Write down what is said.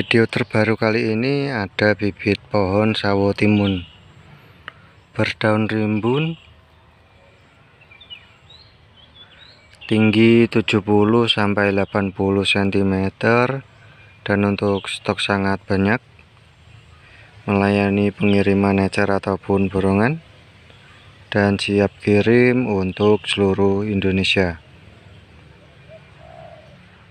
Video terbaru kali ini ada bibit pohon sawo timun berdaun rimbun tinggi 70 sampai 80 cm dan untuk stok sangat banyak melayani pengiriman ecer ataupun borongan dan siap kirim untuk seluruh Indonesia